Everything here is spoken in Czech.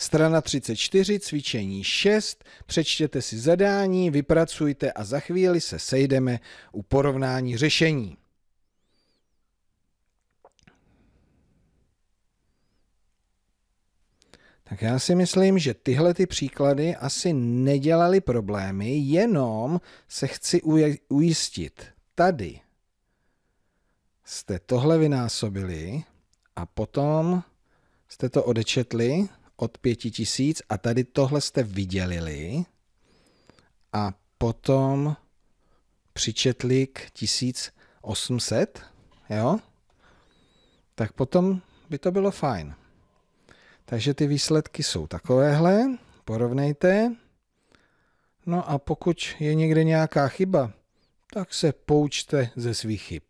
Strana 34, cvičení 6, přečtěte si zadání, vypracujte a za chvíli se sejdeme u porovnání řešení. Tak já si myslím, že tyhle ty příklady asi nedělaly problémy, jenom se chci ujistit. Tady jste tohle vynásobili a potom jste to odečetli od pěti tisíc a tady tohle jste vydělili a potom přičetli k 1800, jo? Tak potom by to bylo fajn. Takže ty výsledky jsou takovéhle, porovnejte. No a pokud je někde nějaká chyba, tak se poučte ze svých chyb.